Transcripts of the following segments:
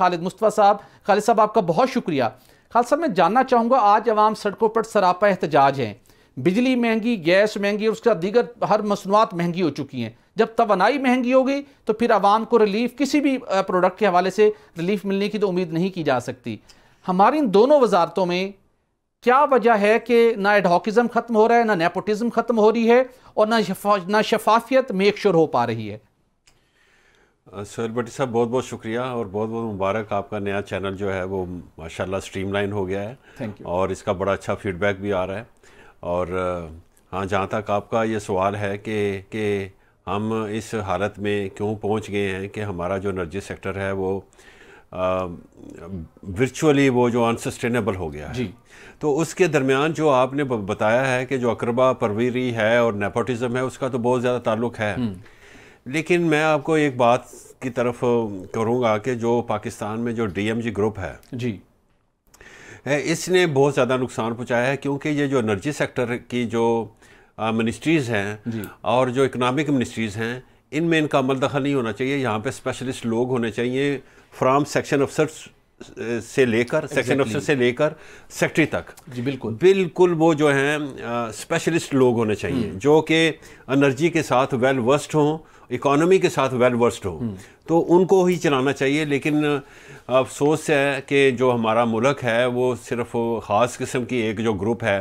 खालिद मुस्तफ़ा साहब खालिद साहब आपका बहुत शुक्रिया खालिद साहब मैं जानना चाहूँगा आज आवाम सड़कों पर सरापा एहतजाज हैं बिजली महंगी गैस महंगी और उसके साथ दीगर हर मसनूआत महंगी हो चुकी हैं जब तोानाई महंगी होगी तो फिर आवाम को रिलीफ किसी भी प्रोडक्ट के हवाले से रिलीफ मिलने की तो उम्मीद नहीं की जा सकती हमारी इन दोनों वजारतों में क्या वजह है कि ना एडहॉकज़म ख़त्म हो रहा है ना नेपोटिज़म ख़त्म हो रही है और ना शफा ना शफाफियत मेक श्योर हो पा रही है सोहेल भट्टी साहब बहुत बहुत शुक्रिया और बहुत बहुत मुबारक आपका नया चैनल जो है वो माशाल्लाह स्ट्रीमलाइन हो गया है थैंक यू और इसका बड़ा अच्छा फीडबैक भी आ रहा है और हाँ जहाँ तक आपका ये सवाल है कि कि हम इस हालत में क्यों पहुँच गए हैं कि हमारा जो एनर्जी सेक्टर है वो वर्चुअली वो जो अनसस्टेनेबल हो गया है जी तो उसके दरमियान जो आपने बताया है कि जो अकरबा परवीरी है और नेपोटिज़म है उसका तो बहुत ज़्यादा ताल्लुक है हम्म। लेकिन मैं आपको एक बात की तरफ करूँगा कि जो पाकिस्तान में जो डीएमजी ग्रुप है जी इसने बहुत ज़्यादा नुकसान पहुँचाया है क्योंकि ये जो एनर्जी सेक्टर की जो मिनिस्ट्रीज़ हैं और जो इकनॉमिक मिनिस्ट्रीज़ हैं इनमें इनका अमल दखल नहीं होना चाहिए यहाँ पे स्पेशलिस्ट लोग होने चाहिए फ्राम सेक्शन अफसर से लेकर सेक्शन ऑफिसर से लेकर सेक्रेटरी तक जी बिल्कुल बिल्कुल वो जो हैं स्पेशलिस्ट लोग होने चाहिए हम्म। जो कि एनर्जी के साथ वेल वर्स्ड हों इकोनॉमी के साथ वेल वर्स्ड हो तो उनको ही चलाना चाहिए लेकिन अफसोस है कि जो हमारा मुल्क है वो सिर्फ ख़ास किस्म की एक जो ग्रुप है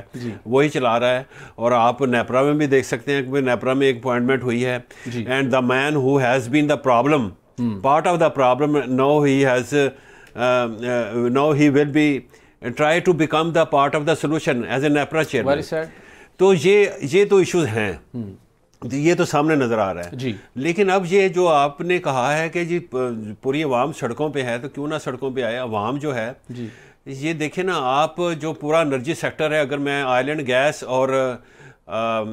वही चला रहा है और आप नेपरा में भी देख सकते हैं कि नेपरा में एक अपॉइंटमेंट हुई है and the man who has been the problem part of the problem no he has you um, uh, now he will be uh, try to become the part of the solution as an approach तो ये ये तो issues हैं hmm. तो ये तो सामने नज़र आ रहा है जी लेकिन अब ये जो आपने कहा है कि जी पूरी आवाम सड़कों पे है तो क्यों ना सड़कों पे आए आवाम जो है जी ये देखे ना आप जो पूरा एनर्जी सेक्टर है अगर मैं आयलैंड गैस और आ,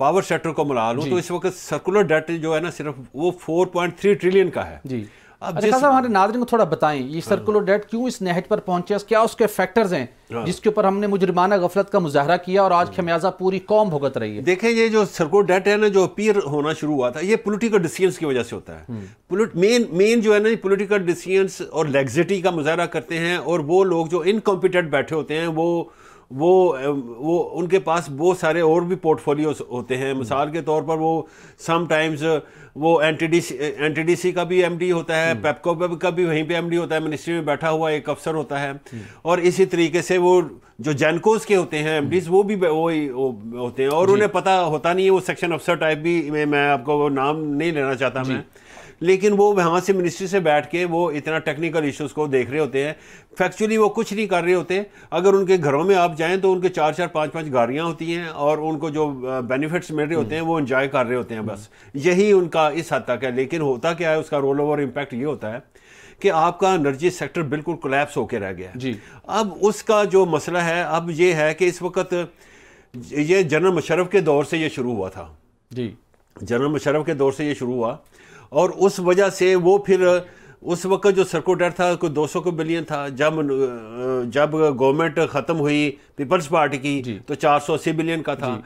पावर सेक्टर को मिला लूँ तो इस वक्त सर्कुलर डेट जो है ना सिर्फ वो 4.3 ट्रिलियन का है जी अच्छा हमारे नादरिन को थोड़ा बताएं ये सर्कुलर हाँ। डेट क्यों इस नहज पर पहुंचे क्या उसके फैक्टर्स हैं हाँ। जिसके ऊपर हमने मुजरमाना गफलत का मुजाहरा किया और आज हाँ। खमियाजा पूरी कौम भुगत रही है देखें ये जो सर्कुलर डेट है ना जो अपीयर होना शुरू हुआ था ये पोलिटिकल डिसीजन की वजह से होता है मेन हम्म। मेन जो है ना पोलिटिकल डिसीजन और लेग्जिटी का मुजाहरा करते हैं और वो लोग जो इनकॉम्पिटेंट बैठे होते हैं वो वो वो उनके पास बहुत सारे और भी पोर्टफोलियोज होते हैं हम्म। मिसाल के तौर पर वो समटाइम्स वो एन टी डी सी का भी एमडी होता है पेपको हम्म। का भी वहीं पे एमडी होता है मिनिस्ट्री में बैठा हुआ एक अफसर होता है हम्म। और इसी तरीके से वो जो जैनकोस के होते हैं एम वो भी वो, वो होते हैं और उन्हें पता होता नहीं है वो सेक्शन अफसर टाइप भी मैं आपको वो नाम नहीं लेना चाहता मैं लेकिन वो वहाँ से मिनिस्ट्री से बैठ के वो इतना टेक्निकल इश्यूज़ को देख रहे होते हैं फैक्चुअली वो कुछ नहीं कर रहे होते अगर उनके घरों में आप जाएँ तो उनके चार चार पाँच पाँच गाड़ियाँ होती हैं और उनको जो बेनिफिट्स मिल रहे होते हैं वो इन्जॉय कर रहे होते हैं बस यही उनका इस हद तक है लेकिन होता क्या है उसका रोल ओवर इम्पैक्ट ये होता है कि आपका एनर्जी सेक्टर बिल्कुल कोलेप्स होकर रह गया जी अब उसका जो मसला है अब ये है कि इस वक्त ये जनरल मशरफ के दौर से ये शुरू हुआ था जी जनरल मशरफ के दौर से ये शुरू हुआ और उस वजह से वो फिर उस वक्त जो सरको डर था कोई सौ को बिलियन था जब जब गवर्नमेंट ख़त्म हुई पीपल्स पार्टी की तो चार सौ अस्सी बिलियन का था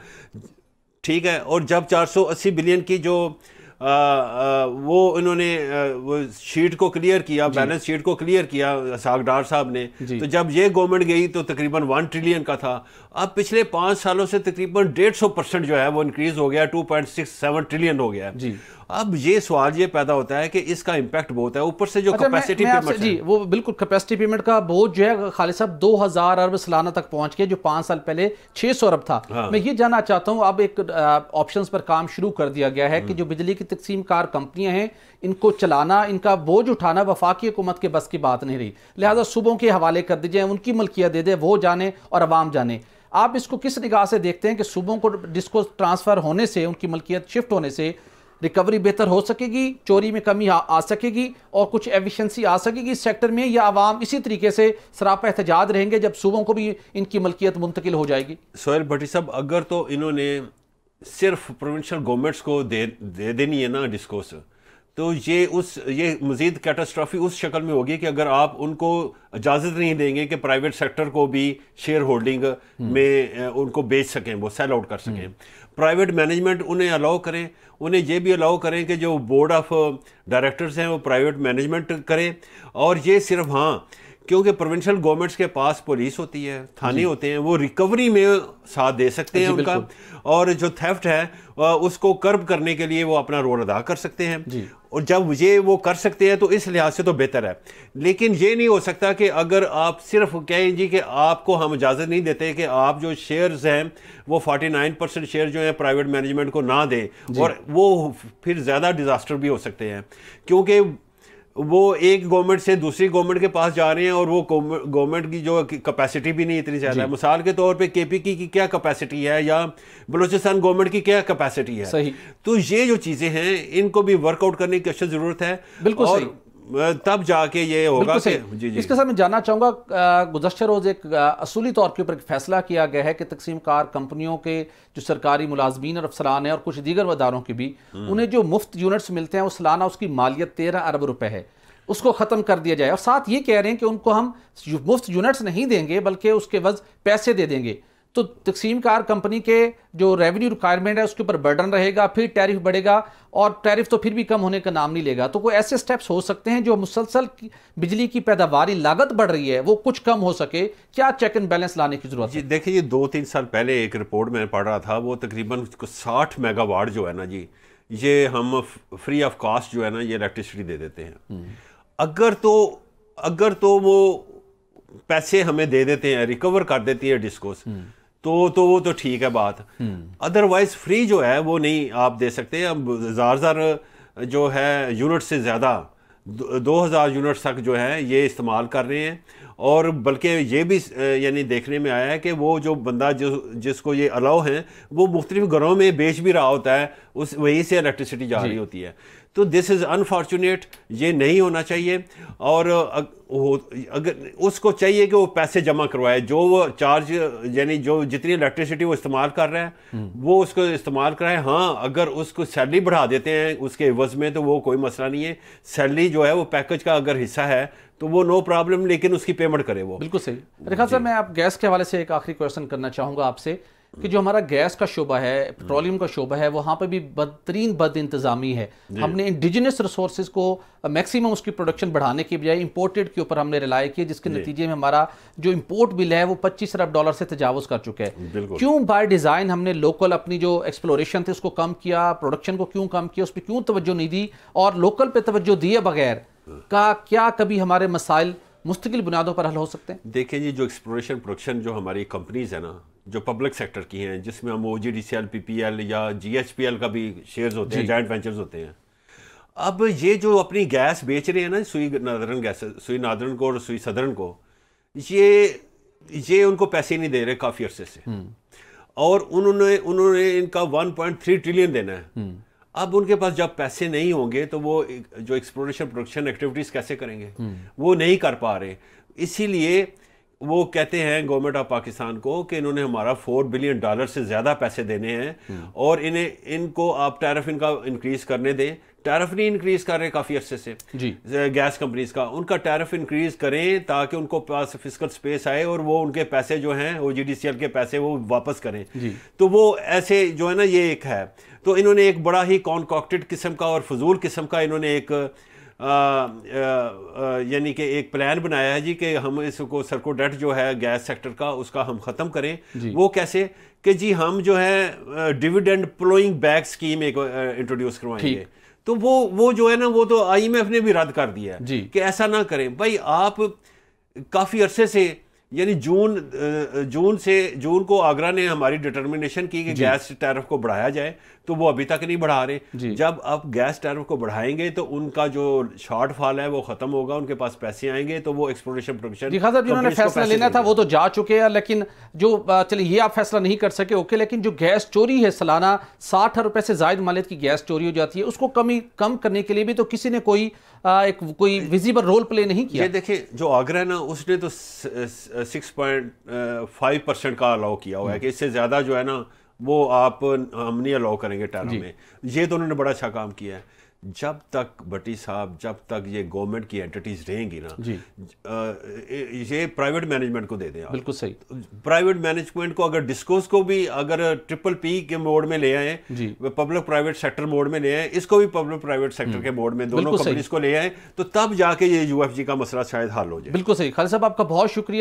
ठीक है और जब चार सौ अस्सी बिलियन की जो वो इन्होंने वो शीट को क्लियर किया बैलेंस शीट को क्लियर किया सागडार साहब ने तो जब ये गवर्नमेंट गई तो तकरीबन वन ट्रिलियन का था अब पिछले पाँच सालों से तकरीबन डेढ़ सौ परसेंट जो है वो इंक्रीज हो गया two point six seven trillion हो गया जी अब ये सवाल ये पैदा होता है कि इसका इम्पैक्ट बहुत है ऊपर से जो अच्छा, कैपेसिटी पेमेंट जी वो बिल्कुल कैपेसिटी पेमेंट का बहुत जो है खालिद साहब दो हज़ार अरब सालाना तक पहुंच गया जो पाँच साल पहले छह सौ अरब था हाँ। मैं ये जानना चाहता हूँ अब एक ऑप्शंस पर काम शुरू कर दिया गया है कि हम्म। जो बिजली की तकसीम कार कंपनियाँ हैं इनको चलाना इनका बोझ उठाना वफाकी हुकूमत के बस की बात नहीं रही लिहाजा सूबों के हवाले कर दीजिए उनकी मलकियत दे दें वो जाने और आवाम जाने आप इसको किस निगाह से देखते हैं कि सूबों को डिस्को ट्रांसफ़र होने से उनकी मलकियत शिफ्ट होने से रिकवरी बेहतर हो सकेगी चोरी में कमी आ, आ सकेगी और कुछ एफिशिएंसी आ सकेगी इस सेक्टर में या आवाम इसी तरीके से सरापा एहतजाज रहेंगे जब सूबों को भी इनकी मलकियत मुंतकिल हो जाएगी सोहेल भट्टी साहब अगर तो इन्होंने सिर्फ प्रोविंशियल गवर्नमेंट्स को दे दे देनी है ना डिस्कोस तो ये उस ये मज़ीद कैटास्ट्राफी उस शक्ल में होगी कि अगर आप उनको इजाज़त नहीं देंगे कि प्राइवेट सेक्टर को भी शेयर होल्डिंग हम्म। में उनको बेच सकें वो सेल आउट कर सकें प्राइवेट हम्म। मैनेजमेंट उन्हें अलाउ करें उन्हें ये भी अलाउ करें कि जो बोर्ड ऑफ डायरेक्टर्स हैं वो प्राइवेट मैनेजमेंट करें और ये सिर्फ हाँ क्योंकि प्रोविंशियल गवर्नमेंट्स के पास पुलिस होती है थाने होते हैं वो रिकवरी में साथ दे सकते हैं उनका और जो थेफ्ट है उसको कर्ब करने के लिए वो अपना रोल अदा कर सकते हैं और जब ये वो कर सकते हैं तो इस लिहाज से तो बेहतर है लेकिन ये नहीं हो सकता कि अगर आप सिर्फ कहें जी कि आपको हम इजाज़त नहीं देते कि आप जो शेयर्स हैं वो 49 परसेंट शेयर जो हैं प्राइवेट मैनेजमेंट को ना दें और वो फिर ज़्यादा डिज़ास्टर भी हो सकते हैं क्योंकि वो एक गवर्नमेंट से दूसरी गवर्नमेंट के पास जा रहे हैं और वो गवर्नमेंट की जो कैपेसिटी भी नहीं इतनी ज़्यादा है मिसाल के तौर पे केपी की क्या कैपेसिटी है या बलूचिस्तान गवर्नमेंट की क्या कैपेसिटी है सही तो ये जो चीज़ें हैं इनको भी वर्कआउट करने की अवश्य ज़रूरत है बिल्कुल और तब जाके ये होगा कि जी जी इसके साथ मैं जानना चाहूँगा गुजशत रोज़ एक असूली तौर के ऊपर एक फैसला किया गया है कि तकसीम कार कंपनियों के जो सरकारी मुलाजमीन और अफसरान हैं और कुछ दीगर वदारों के भी हम्म। उन्हें जो मुफ्त यूनिट्स मिलते हैं वो सालाना उसकी मालियत तेरह अरब रुपये है उसको ख़त्म कर दिया जाए और साथ ये कह रहे हैं कि उनको हम मुफ्त यूनिट्स नहीं देंगे बल्कि उसके वज पैसे दे देंगे तो तकसीम कार कंपनी के जो रेवेन्यू रिक्वायरमेंट है उसके ऊपर बर्डन रहेगा फिर टैरिफ बढ़ेगा और टैरिफ तो फिर भी कम होने का नाम नहीं लेगा तो कोई ऐसे स्टेप्स हो सकते हैं जो मुसलसल बिजली की पैदावार लागत बढ़ रही है वो कुछ कम हो सके क्या चेक एंड बैलेंस लाने की जरूरत जी देखिए ये दो तीन साल पहले एक रिपोर्ट मैंने पढ़ रहा था वो तकरीबन साठ मेगावाट जो है ना जी ये हम फ्री ऑफ कॉस्ट जो है ना ये इलेक्ट्रिसिटी दे देते हैं हम्म। अगर तो अगर तो वो पैसे हमें दे देते हैं रिकवर कर देती है डिस्कोस तो तो वो तो ठीक है बात अदरवाइज हम्म। फ्री जो है वो नहीं आप दे सकते अब हजार हज़ार जो है यूनिट से ज़्यादा दो हज़ार यूनिट तक जो है ये इस्तेमाल कर रहे हैं और बल्कि ये भी यानी देखने में आया है कि वो जो बंदा जो जिसको ये अलाउ है वो मुख्तलिफ घरों में बेच भी रहा होता है उस वहीं से इलेक्ट्रिसिटी जा रही होती है तो दिस इज़ अनफॉर्चुनेट ये नहीं होना चाहिए और अगर उसको चाहिए कि वो पैसे जमा करवाए जो वो चार्ज यानी जो जितनी इलेक्ट्रिसिटी वो इस्तेमाल कर रहा है हम्म। वो उसको इस्तेमाल कराए हाँ अगर उसको सैलरी बढ़ा देते हैं उसके एवज में तो वो कोई मसला नहीं है सैलरी जो है वो पैकेज का अगर हिस्सा है तो वो नो प्रॉब्लम लेकिन उसकी पेमेंट करे वो बिल्कुल सही रेखा सर मैं आप गैस के हवाले से एक आखिरी क्वेश्चन करना चाहूँगा आपसे कि जो हमारा गैस का शोबा है पेट्रोलियम का शोबा है वहाँ पर भी बदतरीन बद इंतज़ामी है हमने इंडिजिनस रिसोर्स को मैक्सिमम उसकी प्रोडक्शन बढ़ाने के बजाय इंपोर्टेड के ऊपर हमने रिलाई किया जिसके नतीजे में हमारा जो इम्पोर्ट बिल है वो पच्चीस अरब डॉलर से तजावज़ कर चुका है क्यों बाय डिज़ाइन हमने लोकल अपनी जो एक्सप्लोरेशन थी उसको कम किया प्रोडक्शन को क्यों कम किया उस पर क्यों तवज्जो नहीं दी और लोकल पर तोज्जो दिए बगैर का क्या कभी हमारे मसाइल मुस्तकिल बुनियादों पर हल हो सकते हैं देखिए जी जो एक्सप्लोरेशन प्रोडक्शन जो हमारी कंपनीज है ना जो पब्लिक सेक्टर की हैं जिसमें हम O G D C L P P L या जी एच पी एल का भी शेयर्स होते हैं जॉइंट वेंचर्स होते हैं अब ये जो अपनी गैस बेच रहे हैं ना सुई नादरन गैस सुई नादरन को और सुई सदरन को ये ये उनको पैसे नहीं दे रहे काफ़ी अरसे से हम्म। और उन्होंने उन्होंने इनका 1.3 ट्रिलियन देना है हम्म। अब उनके पास जब पैसे नहीं होंगे तो वो जो एक्सप्लोरेशन प्रोडक्शन एक्टिविटीज़ कैसे करेंगे हम्म। वो नहीं कर पा रहे इसीलिए वो कहते हैं गवर्नमेंट ऑफ पाकिस्तान को कि इन्होंने हमारा फोर बिलियन डॉलर से ज़्यादा पैसे देने हैं और इन्हें इनको आप टैरफ इनका इंक्रीज़ करने दें टैरफ नहीं इंक्रीज़ कर रहे काफ़ी अरसे से जी गैस कंपनीज का उनका टैरफ इंक्रीज़ करें ताकि उनको पास फिजिकल स्पेस आए और वो उनके पैसे जो हैं वो जी के पैसे वो वापस करें तो वो ऐसे जो है ना ये एक है तो इन्होंने एक बड़ा ही कॉन्कॉक्टेड किस्म का और फजूल किस्म का इन्होंने एक यानी कि एक प्लान बनाया है जी कि हम इसको सरको डेट जो है गैस सेक्टर का उसका हम ख़त्म करें वो कैसे कि जी हम जो है डिविडेंड प्लोइंग बैक स्कीम एक इंट्रोड्यूस करवाएंगे तो वो वो जो है ना वो तो आईएमएफ ने भी रद्द कर दिया है कि ऐसा ना करें भाई आप काफ़ी अरसे से यानी जून जून से जून को आगरा ने हमारी डिटर्मिनेशन की कि गैस टैरिफ को बढ़ाया जाए तो वो अभी तक नहीं बढ़ा रहे जब आप गैस टैरिफ को बढ़ाएंगे तो उनका जो शॉर्टफॉल है वो खत्म होगा उनके पास पैसे आएंगे तो वो एक्सपोर्टेशन प्रोडक्शन जिन्होंने फैसला लेना था वो तो जा चुके हैं लेकिन जो चलिए ये आप फैसला नहीं कर सके ओके लेकिन जो गैस चोरी है सालाना साठ रुपए से जायद मालियत की गैस चोरी हो जाती है उसको कमी कम करने के लिए भी तो किसी ने कोई एक कोई विजिबल रोल प्ले नहीं किया देखिए जो आगरा ना उसने तो सिक्स पॉइंट फाइव परसेंट का अलाउ किया हुआ है हम्म। कि इससे ज़्यादा जो है ना वो आप uh, हम नहीं अलाउ करेंगे टैरा में ये तो उन्होंने बड़ा अच्छा काम किया है जब तक भट्टी साहब जब तक ये गवर्नमेंट की एंटिटीज रहेंगी ना जी uh, ये प्राइवेट मैनेजमेंट को दे दें बिल्कुल सही प्राइवेट मैनेजमेंट को अगर डिस्कोस को भी अगर ट्रिपल पी के मोड में ले आए पब्लिक प्राइवेट सेक्टर मोड में ले आए इसको भी पब्लिक प्राइवेट सेक्टर के मोड में दोनों कंपनीज को ले आए तो तब जाके ये यूएफजी का मसला शायद हल हो जाए बिल्कुल सही खाली साहब आपका बहुत शुक्रिया